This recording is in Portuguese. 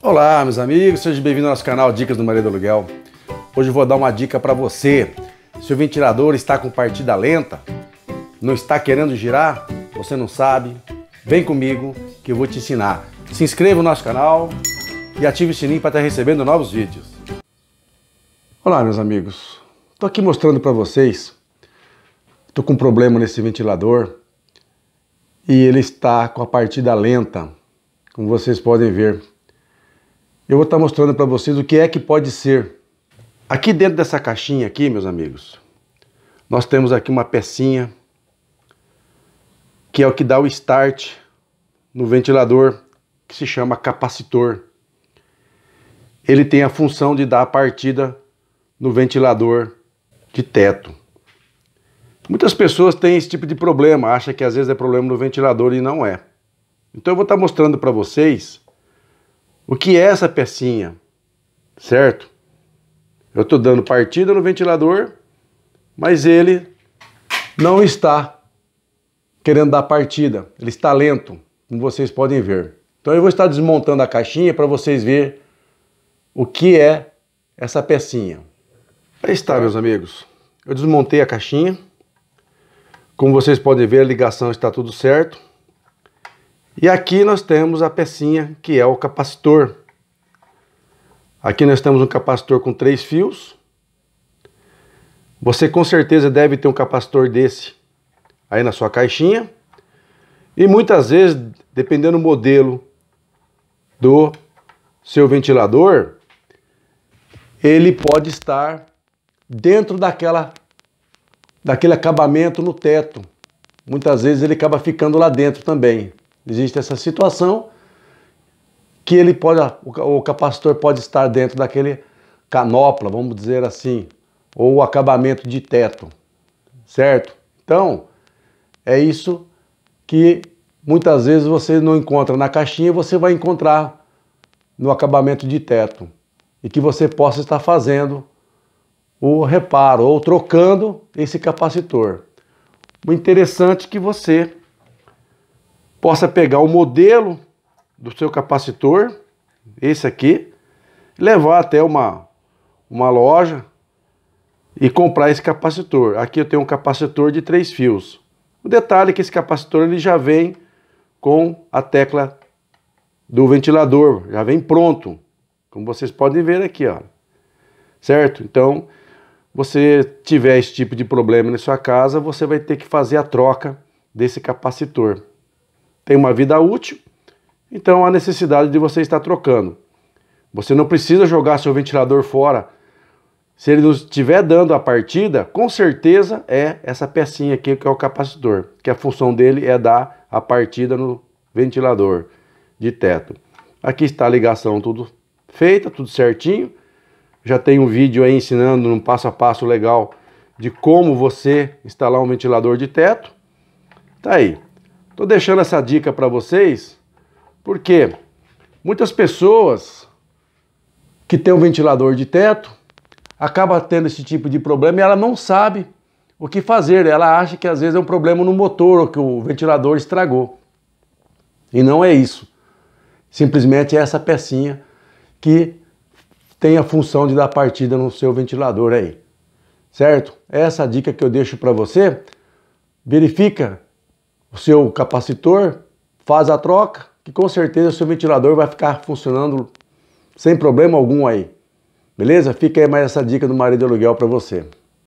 Olá, meus amigos, sejam bem-vindos ao nosso canal Dicas do Marido Aluguel. Hoje eu vou dar uma dica para você. Se o ventilador está com partida lenta, não está querendo girar, você não sabe, vem comigo que eu vou te ensinar. Se inscreva no nosso canal e ative o sininho para estar tá recebendo novos vídeos. Olá, meus amigos. Estou aqui mostrando para vocês. Estou com um problema nesse ventilador e ele está com a partida lenta, como vocês podem ver. Eu vou estar mostrando para vocês o que é que pode ser. Aqui dentro dessa caixinha aqui, meus amigos, nós temos aqui uma pecinha que é o que dá o start no ventilador, que se chama capacitor. Ele tem a função de dar a partida no ventilador de teto. Muitas pessoas têm esse tipo de problema, acham que às vezes é problema no ventilador e não é. Então eu vou estar mostrando para vocês o que é essa pecinha? Certo? Eu estou dando partida no ventilador, mas ele não está querendo dar partida. Ele está lento, como vocês podem ver. Então eu vou estar desmontando a caixinha para vocês verem o que é essa pecinha. Aí está, meus amigos. Eu desmontei a caixinha. Como vocês podem ver, a ligação está tudo certo. E aqui nós temos a pecinha que é o capacitor. Aqui nós temos um capacitor com três fios. Você com certeza deve ter um capacitor desse aí na sua caixinha. E muitas vezes, dependendo do modelo do seu ventilador, ele pode estar dentro daquela daquele acabamento no teto. Muitas vezes ele acaba ficando lá dentro também. Existe essa situação que ele pode, o capacitor pode estar dentro daquele canopla, vamos dizer assim, ou acabamento de teto, certo? Então, é isso que muitas vezes você não encontra na caixinha, você vai encontrar no acabamento de teto e que você possa estar fazendo o reparo ou trocando esse capacitor. O interessante é que você possa pegar o modelo do seu capacitor, esse aqui, levar até uma, uma loja e comprar esse capacitor. Aqui eu tenho um capacitor de três fios. O detalhe é que esse capacitor ele já vem com a tecla do ventilador, já vem pronto, como vocês podem ver aqui, ó. certo? Então, você tiver esse tipo de problema na sua casa, você vai ter que fazer a troca desse capacitor tem uma vida útil, então há necessidade de você estar trocando. Você não precisa jogar seu ventilador fora. Se ele não estiver dando a partida, com certeza é essa pecinha aqui que é o capacitor, que a função dele é dar a partida no ventilador de teto. Aqui está a ligação tudo feita, tudo certinho. Já tem um vídeo aí ensinando um passo a passo legal de como você instalar um ventilador de teto. Tá aí. Estou deixando essa dica para vocês porque muitas pessoas que têm um ventilador de teto acabam tendo esse tipo de problema e ela não sabe o que fazer. Ela acha que às vezes é um problema no motor ou que o ventilador estragou. E não é isso. Simplesmente é essa pecinha que tem a função de dar partida no seu ventilador aí. Certo? Essa dica que eu deixo para você. Verifica o seu capacitor, faz a troca, que com certeza o seu ventilador vai ficar funcionando sem problema algum aí. Beleza? Fica aí mais essa dica do marido de aluguel para você.